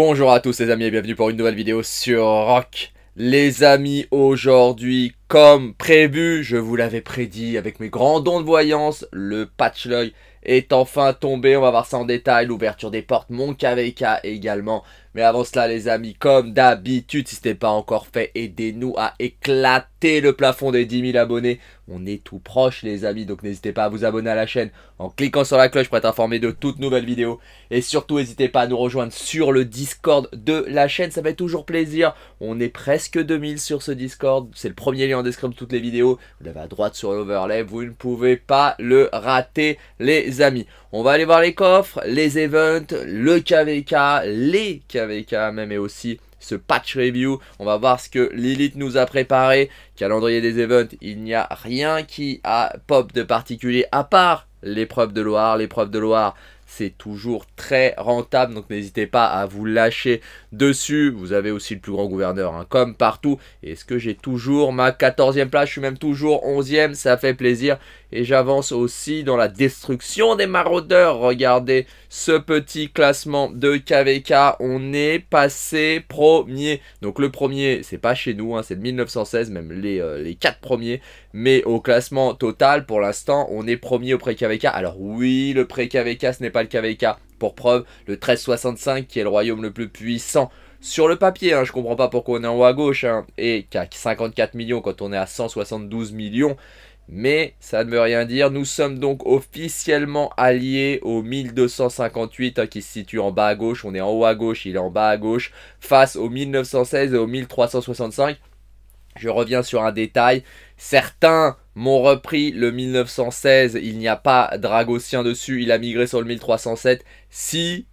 Bonjour à tous les amis et bienvenue pour une nouvelle vidéo sur Rock. Les amis, aujourd'hui, comme prévu, je vous l'avais prédit avec mes grands dons de voyance, le patch l'œil est enfin tombé, on va voir ça en détail, l'ouverture des portes, mon KVK également. Mais avant cela, les amis, comme d'habitude, si ce n'est pas encore fait, aidez-nous à éclater le plafond des 10 000 abonnés. On est tout proche, les amis, donc n'hésitez pas à vous abonner à la chaîne en cliquant sur la cloche pour être informé de toutes nouvelles vidéos. Et surtout, n'hésitez pas à nous rejoindre sur le Discord de la chaîne, ça fait toujours plaisir. On est presque 2000 sur ce Discord, c'est le premier lien en description de toutes les vidéos. Vous l'avez à droite sur l'overlay, vous ne pouvez pas le rater, les amis. On va aller voir les coffres, les events, le KVK, les KVK même et aussi ce patch review. On va voir ce que Lilith nous a préparé. Calendrier des events, il n'y a rien qui a pop de particulier à part l'épreuve de Loire. L'épreuve de Loire, c'est toujours très rentable, donc n'hésitez pas à vous lâcher dessus. Vous avez aussi le plus grand gouverneur, hein, comme partout. Est-ce que j'ai toujours ma 14e place Je suis même toujours 11e, ça fait plaisir. Et j'avance aussi dans la destruction des maraudeurs. Regardez ce petit classement de KVK. On est passé premier. Donc le premier, c'est pas chez nous, hein, c'est de 1916, même euh, les, quatre premiers. Mais au classement total, pour l'instant, on est premier au pré-KVK. Alors oui, le pré-KVK, ce n'est pas le KVK. Pour preuve, le 1365, qui est le royaume le plus puissant sur le papier, Je hein. je comprends pas pourquoi on est en haut à gauche, hein. et qu'à 54 millions quand on est à 172 millions, mais ça ne veut rien dire. Nous sommes donc officiellement alliés au 1258 hein, qui se situe en bas à gauche. On est en haut à gauche, il est en bas à gauche. Face au 1916 et au 1365. Je reviens sur un détail. Certains m'ont repris le 1916. Il n'y a pas Dragocien dessus. Il a migré sur le 1307. Si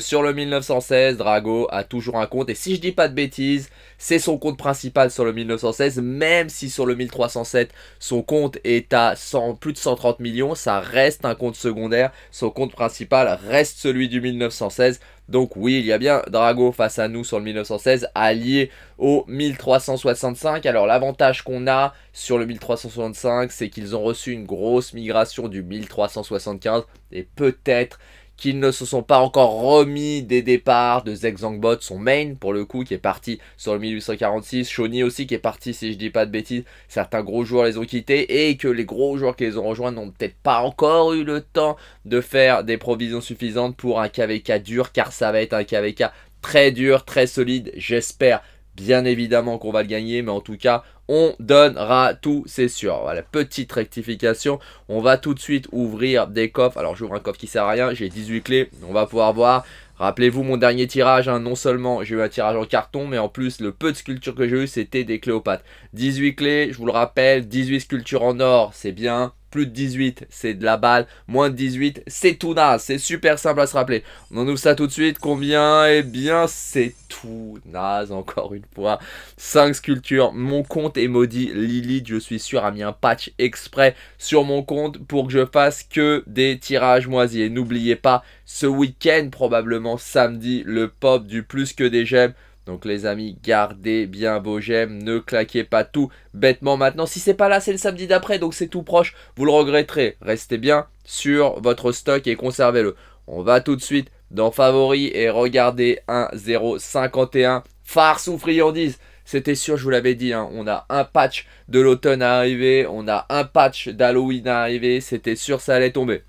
sur le 1916, Drago a toujours un compte, et si je dis pas de bêtises, c'est son compte principal sur le 1916, même si sur le 1307, son compte est à 100, plus de 130 millions, ça reste un compte secondaire, son compte principal reste celui du 1916, donc oui, il y a bien Drago face à nous sur le 1916, allié au 1365. Alors l'avantage qu'on a sur le 1365, c'est qu'ils ont reçu une grosse migration du 1375 et peut-être qu'ils ne se sont pas encore remis des départs de Zeg Zangbot, son main pour le coup, qui est parti sur le 1846, Shawnee aussi qui est parti, si je dis pas de bêtises, certains gros joueurs les ont quittés et que les gros joueurs qui les ont rejoints n'ont peut-être pas encore eu le temps de faire des provisions suffisantes pour un KVK dur, car ça va être un KVK très dur, très solide, j'espère. Bien évidemment qu'on va le gagner, mais en tout cas, on donnera tout, c'est sûr. Voilà, petite rectification. On va tout de suite ouvrir des coffres. Alors, j'ouvre un coffre qui sert à rien. J'ai 18 clés. On va pouvoir voir. Rappelez-vous mon dernier tirage, hein. non seulement j'ai eu un tirage en carton, mais en plus le peu de sculptures que j'ai eu c'était des Cléopâtre. 18 clés, je vous le rappelle, 18 sculptures en or, c'est bien, plus de 18, c'est de la balle. Moins de 18, c'est tout naze. C'est super simple à se rappeler. On en ouvre ça tout de suite. Combien Eh bien, c'est tout naze, encore une fois. 5 sculptures. Mon compte et maudit Lilith, je suis sûr, a mis un patch exprès sur mon compte pour que je fasse que des tirages moisis. n'oubliez pas, ce week-end, probablement samedi, le pop du plus que des gemmes, Donc les amis, gardez bien vos gemmes ne claquez pas tout bêtement maintenant. Si c'est pas là, c'est le samedi d'après, donc c'est tout proche, vous le regretterez. Restez bien sur votre stock et conservez-le. On va tout de suite dans favoris et regardez 1-0-51. Farce ou friandise c'était sûr, je vous l'avais dit, hein, on a un patch de l'automne à arriver, on a un patch d'Halloween à arriver, c'était sûr, ça allait tomber.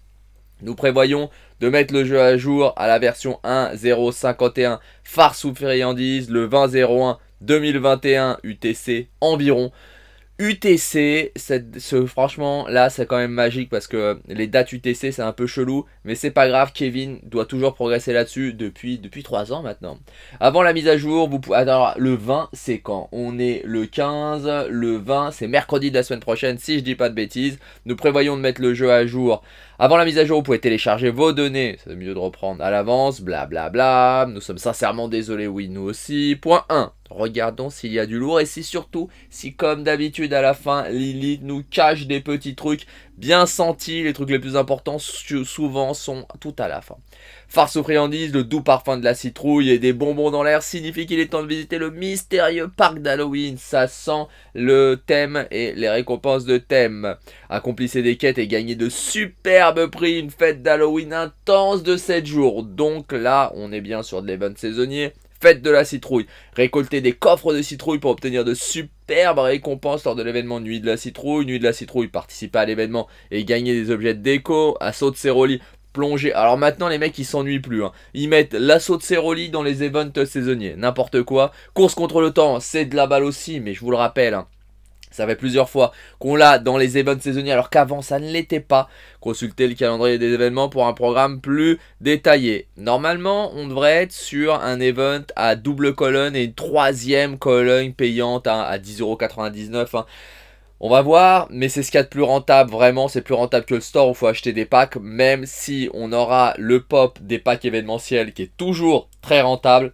Nous prévoyons de mettre le jeu à jour à la version 1.0.51 farce ou friandise le 20.01 2021 UTC environ. UTC, ce, franchement, là, c'est quand même magique parce que les dates UTC, c'est un peu chelou, mais c'est pas grave, Kevin doit toujours progresser là-dessus depuis, depuis 3 ans maintenant. Avant la mise à jour, vous pouvez... Alors, le 20, c'est quand On est le 15, le 20, c'est mercredi de la semaine prochaine, si je dis pas de bêtises. Nous prévoyons de mettre le jeu à jour avant la mise à jour, vous pouvez télécharger vos données, c'est mieux de reprendre à l'avance, blablabla, nous sommes sincèrement désolés, oui, nous aussi. Point 1, regardons s'il y a du lourd et si surtout, si comme d'habitude à la fin, Lilith nous cache des petits trucs bien sentis, les trucs les plus importants souvent sont tout à la fin. Farce aux friandises, le doux parfum de la citrouille et des bonbons dans l'air signifie qu'il est temps de visiter le mystérieux parc d'Halloween. Ça sent le thème et les récompenses de thème. Accomplissez des quêtes et gagnez de superbes prix. Une fête d'Halloween intense de 7 jours. Donc là, on est bien sur de l'event saisonnier. Fête de la citrouille. Récoltez des coffres de citrouille pour obtenir de superbes récompenses lors de l'événement Nuit de la citrouille. Nuit de la citrouille, participez à l'événement et gagnez des objets de déco. Assaut de Céroli, plonger. Alors maintenant, les mecs, ils s'ennuient plus. Hein. Ils mettent l'assaut de Ceroli dans les events saisonniers. N'importe quoi. Course contre le temps, c'est de la balle aussi, mais je vous le rappelle. Hein. Ça fait plusieurs fois qu'on l'a dans les events saisonniers alors qu'avant ça ne l'était pas. Consultez le calendrier des événements pour un programme plus détaillé. Normalement, on devrait être sur un event à double colonne et une troisième colonne payante hein, à 10,99€. On va voir, mais c'est ce qu'il y a de plus rentable, vraiment, c'est plus rentable que le store où il faut acheter des packs, même si on aura le pop des packs événementiels qui est toujours très rentable,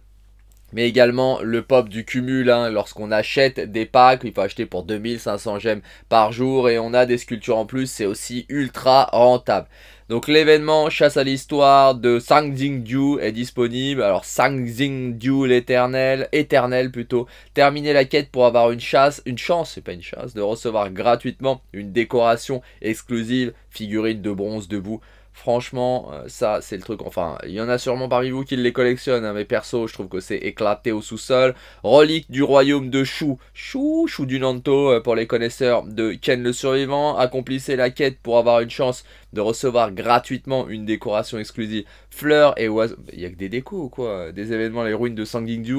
mais également le pop du cumul, hein, lorsqu'on achète des packs, il faut acheter pour 2500 gemmes par jour, et on a des sculptures en plus, c'est aussi ultra rentable. Donc l'événement Chasse à l'histoire de Sang du est disponible. Alors Sang Du l'éternel, éternel plutôt, Terminer la quête pour avoir une chasse, une chance, c'est pas une chasse, de recevoir gratuitement une décoration exclusive, figurine de bronze debout Franchement, euh, ça, c'est le truc. Enfin, il y en a sûrement parmi vous qui les collectionnent, hein, mais perso, je trouve que c'est éclaté au sous-sol. Relique du royaume de Chou. Chou, Chou du Nanto, euh, pour les connaisseurs de Ken le Survivant. Accomplissez la quête pour avoir une chance de recevoir gratuitement une décoration exclusive. Fleurs et oiseaux. Il n'y a que des décos ou quoi Des événements, les ruines de Sangingdu.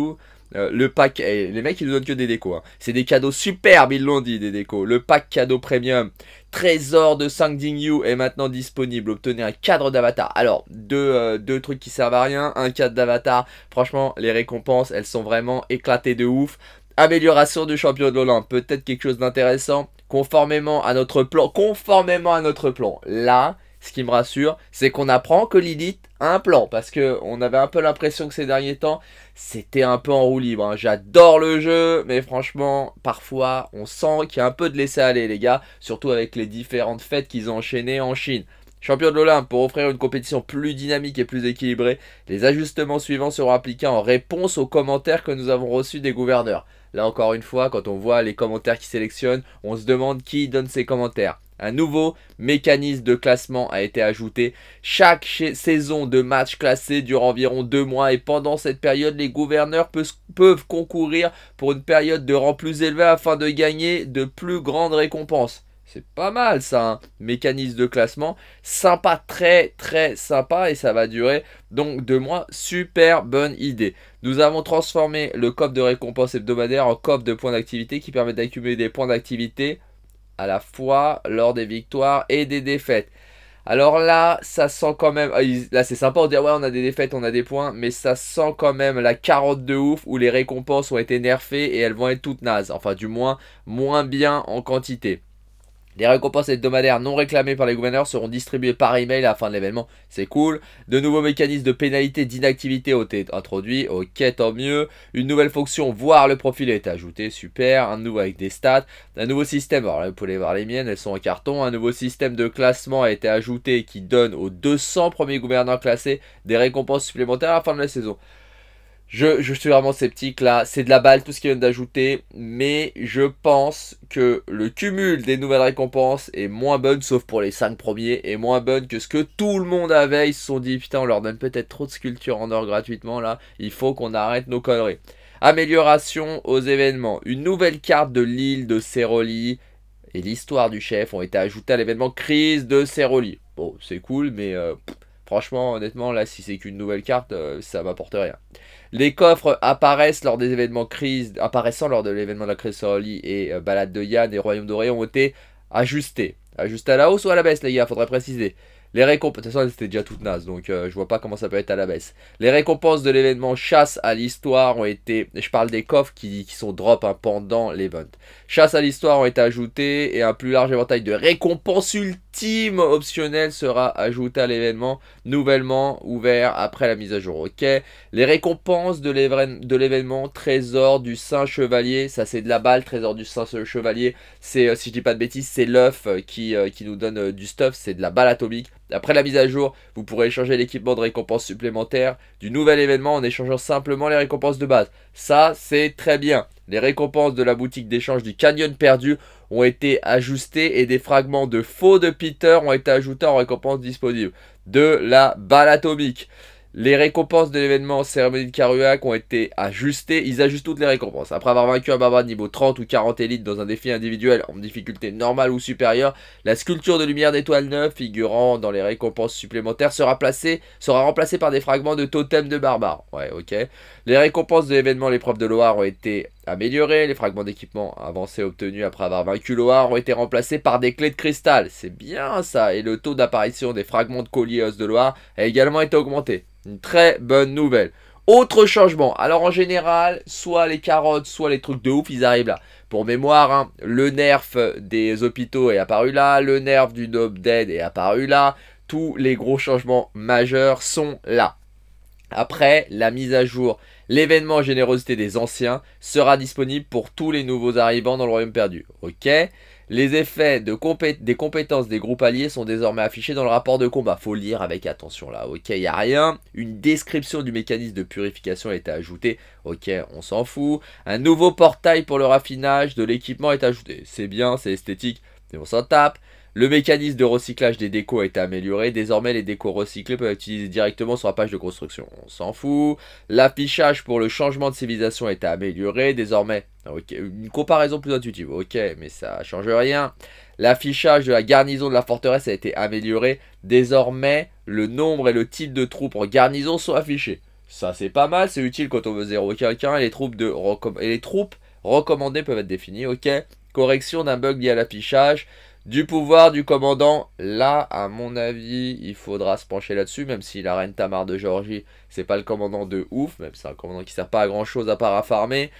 Euh, le pack, eh, les mecs ils nous donnent que des décos. Hein. C'est des cadeaux superbes, ils l'ont dit, des décos. Le pack cadeau premium, trésor de 5 Yu est maintenant disponible. Obtenez un cadre d'avatar. Alors, deux, euh, deux, trucs qui servent à rien. Un cadre d'avatar, franchement, les récompenses, elles sont vraiment éclatées de ouf. Amélioration du champion de l'Olympe, peut-être quelque chose d'intéressant. Conformément à notre plan, conformément à notre plan. Là, ce qui me rassure, c'est qu'on apprend que Lilith a un plan. Parce que on avait un peu l'impression que ces derniers temps, c'était un peu en roue libre. Hein. J'adore le jeu, mais franchement, parfois, on sent qu'il y a un peu de laisser aller, les gars. Surtout avec les différentes fêtes qu'ils ont enchaînées en Chine. Champion de l'Olympe, pour offrir une compétition plus dynamique et plus équilibrée, les ajustements suivants seront appliqués en réponse aux commentaires que nous avons reçus des gouverneurs. Là encore une fois, quand on voit les commentaires qui sélectionnent, on se demande qui donne ces commentaires. Un nouveau mécanisme de classement a été ajouté. Chaque saison de match classé dure environ deux mois et pendant cette période, les gouverneurs peuvent concourir pour une période de rang plus élevé afin de gagner de plus grandes récompenses. C'est pas mal ça, un hein. mécanisme de classement. Sympa, très très sympa et ça va durer donc deux mois. Super bonne idée. Nous avons transformé le coffre de récompense hebdomadaire en coffre de points d'activité qui permet d'accumuler des points d'activité à la fois lors des victoires et des défaites. Alors là, ça sent quand même. Ah, là, c'est sympa de dire ah ouais, on a des défaites, on a des points, mais ça sent quand même la carotte de ouf où les récompenses ont été nerfées et elles vont être toutes nazes. Enfin, du moins, moins bien en quantité. Les récompenses hebdomadaires non réclamées par les gouverneurs seront distribuées par email à la fin de l'événement. C'est cool. De nouveaux mécanismes de pénalité d'inactivité ont été introduits. Ok, tant mieux. Une nouvelle fonction voir le profil a été ajoutée. Super. Un nouveau avec des stats. Un nouveau système. Alors là, vous pouvez voir les miennes, elles sont en carton. Un nouveau système de classement a été ajouté qui donne aux 200 premiers gouverneurs classés des récompenses supplémentaires à la fin de la saison. Je, suis vraiment sceptique là, c'est de la balle tout ce qu'ils vient d'ajouter, mais je pense que le cumul des nouvelles récompenses est moins bonne, sauf pour les 5 premiers, est moins bonne que ce que tout le monde avait. Ils se sont dit, putain, on leur donne peut-être trop de sculptures en or gratuitement là, il faut qu'on arrête nos conneries. Amélioration aux événements, une nouvelle carte de l'île de Ceroli et l'histoire du chef ont été ajoutées à l'événement crise de Ceroli. Bon, c'est cool, mais... Euh, Franchement, honnêtement, là, si c'est qu'une nouvelle carte, euh, ça m'apporte rien. Les coffres apparaissent lors des événements crise, apparaissant lors de l'événement de la crise et euh, Balade de Yann et Royaume Doré ont été ajustés. Ajustés à la hausse ou à la baisse, les gars, faudrait préciser. Les récompenses, de toute façon, c'était déjà toute naze, donc euh, je vois pas comment ça peut être à la baisse. Les récompenses de l'événement chasse à l'histoire ont été, je parle des coffres qui, sont drop hein, pendant l'event. Chasse à l'histoire ont été ajoutés et un plus large éventail de récompenses ultimes team optionnel sera ajouté à l'événement, nouvellement ouvert après la mise à jour. Ok, les récompenses de l'événement, trésor du Saint Chevalier, ça c'est de la balle, trésor du Saint Chevalier, c'est, euh, si je dis pas de bêtises, c'est l'œuf euh, qui, euh, qui nous donne du stuff, c'est de la balle atomique. Après la mise à jour, vous pourrez échanger l'équipement de récompenses supplémentaires du nouvel événement en échangeant simplement les récompenses de base. Ça, c'est très bien. Les récompenses de la boutique d'échange du Canyon perdu ont été ajustées et des fragments de faux de Peter ont été ajoutés en récompense disponible. De la balle atomique. Les récompenses de l'événement cérémonie de Karuak ont été ajustées. Ils ajustent toutes les récompenses. Après avoir vaincu un barbare niveau 30 ou 40 élites dans un défi individuel en difficulté normale ou supérieure, la sculpture de lumière d'étoile neuve figurant dans les récompenses supplémentaires sera, placée, sera remplacée par des fragments de totem de barbare. Ouais, ok. Les récompenses de l'événement l'épreuve de Loire ont été amélioré Les fragments d'équipement avancés obtenus après avoir vaincu Loar ont été remplacés par des clés de cristal. C'est bien ça. Et le taux d'apparition des fragments de collier os de Loar a également été augmenté. Une très bonne nouvelle. Autre changement. Alors en général, soit les carottes, soit les trucs de ouf, ils arrivent là. Pour mémoire, hein, le nerf des hôpitaux est apparu là, le nerf du Nob Dead est apparu là. Tous les gros changements majeurs sont là. Après, la mise à jour L'événement Générosité des Anciens sera disponible pour tous les nouveaux arrivants dans le Royaume Perdu. Ok Les effets des compétences des groupes alliés sont désormais affichés dans le rapport de combat. Faut lire avec attention là. Ok, il n'y a rien. Une description du mécanisme de purification a été ajoutée. Ok, on s'en fout. Un nouveau portail pour le raffinage de l'équipement est ajouté. C'est bien, c'est esthétique, mais on s'en tape. Le mécanisme de recyclage des décos a été amélioré. Désormais, les décos recyclés peuvent être utilisés directement sur la page de construction. On s'en fout. L'affichage pour le changement de civilisation a été amélioré. Désormais, une comparaison plus intuitive. Ok, mais ça change rien. L'affichage de la garnison de la forteresse a été amélioré. Désormais, le nombre et le type de troupes en garnison sont affichés. Ça, c'est pas mal. C'est utile quand on veut zéro quelqu'un. Et les troupes, et les troupes recommandées peuvent être définies. Ok. Correction d'un bug lié à l'affichage. Du pouvoir du commandant, là, à mon avis, il faudra se pencher là-dessus, même si la reine Tamar de Georgie, c'est pas le commandant de ouf, même c'est un commandant qui sert pas à grand-chose à part à farmer.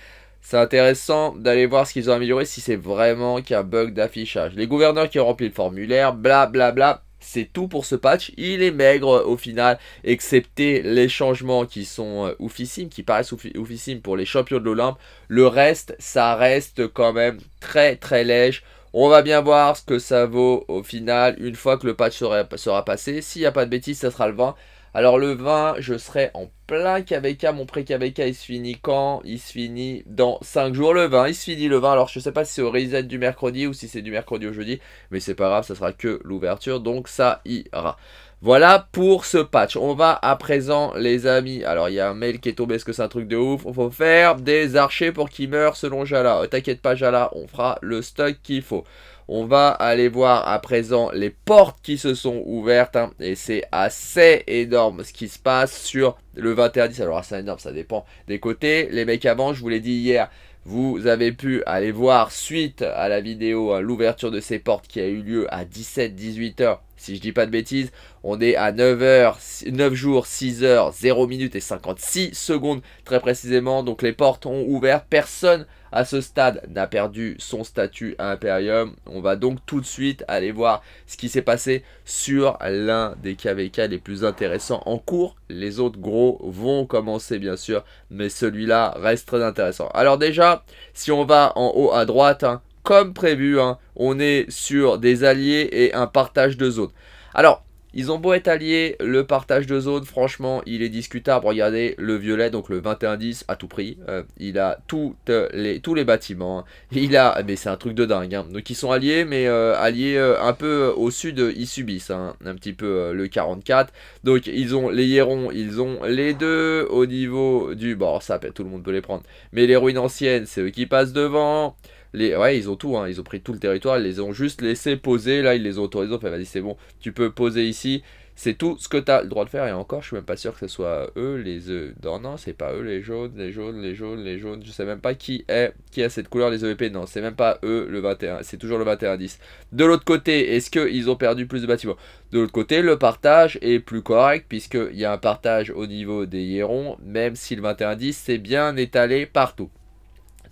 C'est intéressant d'aller voir ce qu'ils ont amélioré, si c'est vraiment qu'un bug d'affichage. Les gouverneurs qui ont rempli le formulaire, blablabla, bla, bla, c'est tout pour ce patch. Il est maigre au final, excepté les changements qui sont euh, oufissimes, qui paraissent oufissimes pour les champions de l'Olympe. Le reste, ça reste quand même très très léger on va bien voir ce que ça vaut au final une fois que le patch sera, passé. S'il n'y a pas de bêtises, ça sera le 20. Alors le 20, je serai en plein KVK. Mon pré-KVK, il se finit quand Il se finit dans 5 jours le 20. Il se finit le 20. Alors je ne sais pas si c'est au reset du mercredi ou si c'est du mercredi au jeudi. Mais c'est pas grave, ça sera que l'ouverture. Donc ça ira. Voilà pour ce patch. On va à présent, les amis. Alors, il y a un mail qui est tombé. Est-ce que c'est un truc de ouf On faut faire des archers pour qu'ils meurent selon Jala. Euh, t'inquiète pas, Jala. On fera le stock qu'il faut. On va aller voir à présent les portes qui se sont ouvertes. Hein. et c'est assez énorme ce qui se passe sur le 21-10. Alors, assez énorme, ça dépend des côtés. Les mecs avant, je vous l'ai dit hier. Vous avez pu aller voir suite à la vidéo hein, l'ouverture de ces portes qui a eu lieu à 17-18 heures si je dis pas de bêtises. On est à 9 heures, 9 jours, 6 heures, 0 minutes et 56 secondes très précisément. Donc les portes ont ouvert. Personne à ce stade n'a perdu son statut à Imperium. On va donc tout de suite aller voir ce qui s'est passé sur l'un des KVK les plus intéressants en cours. Les autres gros vont commencer bien sûr, mais celui-là reste très intéressant. Alors déjà, si on va en haut à droite, hein, comme prévu. Hein. on est sur des alliés et un partage de zone. Alors, ils ont beau être alliés, le partage de zone, franchement, il est discutable. Regardez, le violet, donc le 21-10, à tout prix. Euh, il a toutes les, tous les bâtiments. Hein. Il a, mais c'est un truc de dingue. Hein. Donc ils sont alliés, mais euh, alliés euh, un peu au sud, ils subissent un petit peu le 44. Donc ils ont les Hierons, ils ont les deux au niveau du... Bon, ça, tout le monde peut les prendre. Mais les ruines anciennes, c'est eux qui passent devant ouais, ils ont tout, hein. ils ont pris tout le territoire, ils les ont juste laissés poser, là, ils les ont autorisés, enfin, vas-y, c'est bon, tu peux poser ici, c'est tout ce que tu as le droit de faire, et encore, je suis même pas sûr que ce soit eux, les... œufs. non, non, c'est pas eux, les jaunes, les jaunes, les jaunes, les jaunes, je sais même pas qui est, qui a cette couleur, les EVP, non, c'est même pas eux, le 21, c'est toujours le 21-10. De l'autre côté, est-ce qu'ils ont perdu plus de bâtiments De l'autre côté, le partage est plus correct, puisqu'il y a un partage au niveau des hérons, même si le 21-10, c'est bien étalé partout.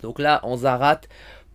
Donc là, en Zarat,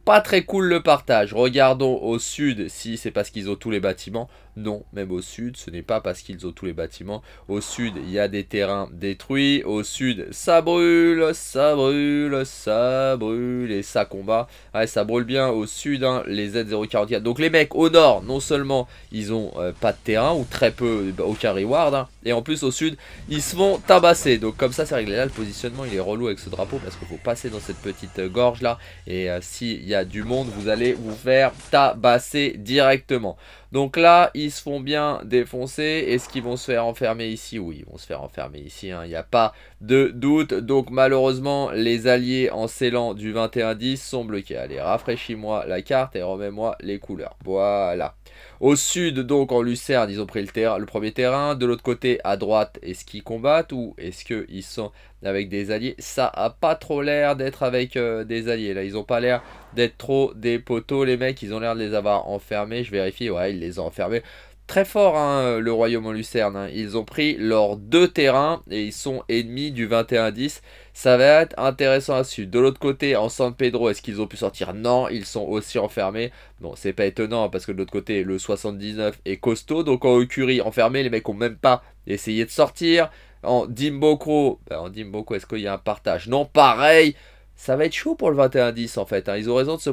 pas très cool le partage. Regardons au sud si c'est parce qu'ils ont tous les bâtiments. Non, même au sud, ce n'est pas parce qu'ils ont tous les bâtiments. Au sud, il y a des terrains détruits. Au sud, ça brûle, ça brûle, ça brûle et ça combat. Ouais, ah, ça brûle bien au sud, hein, les Z044. Donc les mecs au nord, non seulement ils ont euh, pas de terrain ou très peu, bah, aucun reward, hein, et en plus au sud ils se font tabasser Donc comme ça c'est réglé là le positionnement il est relou avec ce drapeau Parce qu'il faut passer dans cette petite gorge là Et euh, s'il y a du monde vous allez vous faire tabasser directement donc là, ils se font bien défoncer. Est-ce qu'ils vont se faire enfermer ici Oui, ils vont se faire enfermer ici. Hein. Il n'y a pas de doute. Donc malheureusement, les alliés en scellant du 21-10 sont bloqués. Allez, rafraîchis-moi la carte et remets-moi les couleurs. Voilà. Au sud, donc en Lucerne, ils ont pris le, le premier terrain. De l'autre côté, à droite, est-ce qu'ils combattent ou est-ce qu'ils sont avec des alliés Ça a pas trop l'air d'être avec euh, des alliés. Là, ils n'ont pas l'air d'être trop des poteaux, les mecs. Ils ont l'air de les avoir enfermés. Je vérifie. Ouais, ils les ont enfermés très fort, hein, le Royaume en Lucerne. Hein. Ils ont pris leurs deux terrains et ils sont ennemis du 21-10. Ça va être intéressant à suivre. De l'autre côté, en San Pedro, est-ce qu'ils ont pu sortir Non, ils sont aussi enfermés. Bon, c'est pas étonnant hein, parce que de l'autre côté, le 79 est costaud. Donc en Ocuri, enfermé, les mecs ont même pas essayé de sortir. En Dimboko, ben, en Dimbokro, est-ce qu'il y a un partage Non, pareil ça va être chaud pour le 21-10 en fait. Hein. Ils ont raison de se,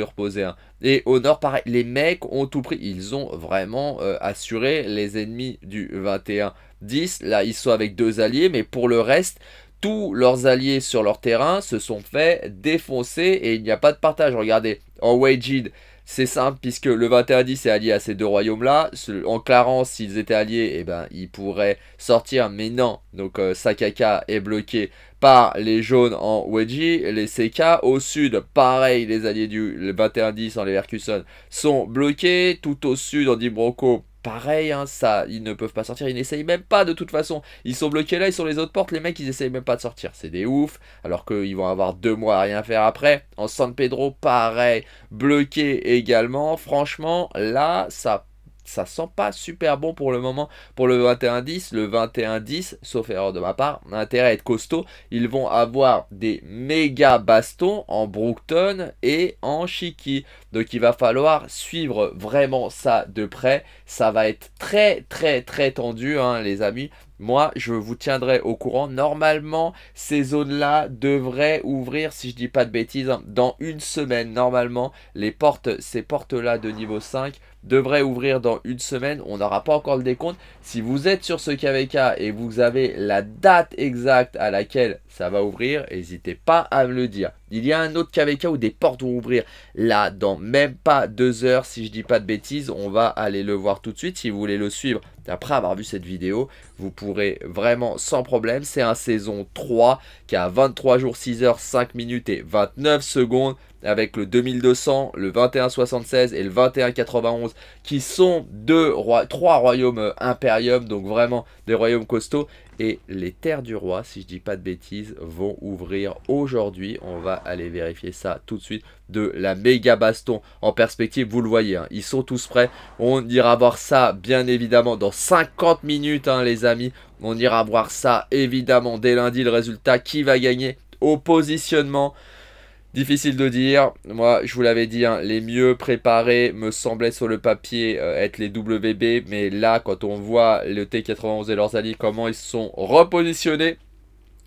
reposer. Hein. Et au nord, pareil, les mecs ont tout pris. Ils ont vraiment euh, assuré les ennemis du 21-10. Là, ils sont avec deux alliés, mais pour le reste, tous leurs alliés sur leur terrain se sont fait défoncer et il n'y a pas de partage. Regardez, en Wajid. C'est simple, puisque le 21-10 est allié à ces deux royaumes-là. En Clarence, s'ils étaient alliés, eh ben, ils pourraient sortir, mais non. Donc euh, Sakaka est bloqué par les jaunes en Weji, les CK au sud, pareil, les alliés du 21-10 en les Leverkusen sont bloqués. Tout au sud, en Dibroco, pareil, hein, ça, ils ne peuvent pas sortir, ils n'essayent même pas de toute façon. Ils sont bloqués là, ils sont les autres portes, les mecs, ils essayent même pas de sortir. C'est des oufs, alors qu'ils vont avoir deux mois à rien faire après. En San Pedro, pareil, bloqué également. Franchement, là, ça ça sent pas super bon pour le moment pour le 21-10. Le 21-10, sauf erreur de ma part, intérêt est être costaud. Ils vont avoir des méga bastons en Brookton et en Chiki. Donc il va falloir suivre vraiment ça de près. Ça va être très très très tendu hein, les amis. Moi, je vous tiendrai au courant. Normalement, ces zones-là devraient ouvrir, si je dis pas de bêtises, hein, dans une semaine. Normalement, les portes, ces portes-là de niveau 5 devrait ouvrir dans une semaine. On n'aura pas encore le décompte. Si vous êtes sur ce KVK et vous avez la date exacte à laquelle ça va ouvrir, n'hésitez pas à me le dire. Il y a un autre KVK où des portes vont ouvrir. Là, dans même pas deux heures, si je dis pas de bêtises, on va aller le voir tout de suite. Si vous voulez le suivre, après avoir vu cette vidéo, vous pourrez vraiment sans problème. C'est un saison 3 qui a 23 jours, 6 heures, 5 minutes et 29 secondes avec le 2200, le 2176 et le 2191 qui sont deux trois royaumes euh, impérium, donc vraiment des royaumes costauds. Et les terres du roi, si je dis pas de bêtises, vont ouvrir aujourd'hui. On va aller vérifier ça tout de suite. De la méga baston en perspective, vous le voyez, hein, ils sont tous prêts. On ira voir ça, bien évidemment, dans 50 minutes, hein, les amis. On ira voir ça, évidemment, dès lundi, le résultat, qui va gagner au positionnement. Difficile de dire. Moi, je vous l'avais dit, hein, les mieux préparés me semblaient sur le papier euh, être les WB. Mais là, quand on voit le T91 et leurs alliés, comment ils se sont repositionnés,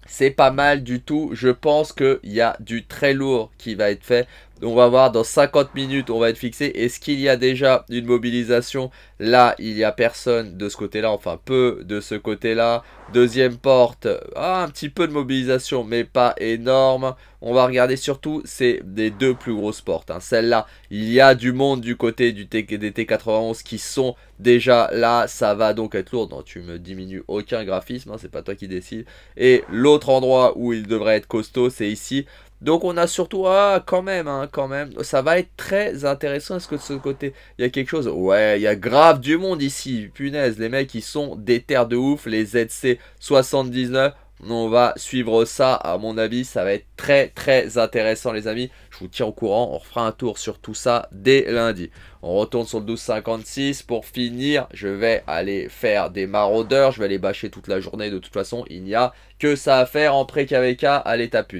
c'est pas mal du tout. Je pense qu'il y a du très lourd qui va être fait on va voir dans 50 minutes, on va être fixé. Est-ce qu'il y a déjà une mobilisation Là, il n'y a personne de ce côté-là, enfin peu de ce côté-là. Deuxième porte, ah, un petit peu de mobilisation, mais pas énorme. On va regarder surtout, c'est des deux plus grosses portes. Hein. Celle-là, il y a du monde du côté du des T91 qui sont déjà là. Ça va donc être lourd. Non, tu me diminues aucun graphisme, hein, c'est pas toi qui décides. Et l'autre endroit où il devrait être costaud, c'est ici. Donc on a surtout, ah quand même, hein, quand même, ça va être très intéressant, est-ce que de ce côté, il y a quelque chose Ouais, il y a grave du monde ici, punaise, les mecs ils sont des terres de ouf, les ZC 79, on va suivre ça, à mon avis, ça va être très très intéressant les amis, je vous tiens au courant, on refera un tour sur tout ça dès lundi. On retourne sur le 1256. Pour finir, je vais aller faire des maraudeurs. Je vais les bâcher toute la journée. De toute façon, il n'y a que ça à faire en pré-KVK à l'étape 1.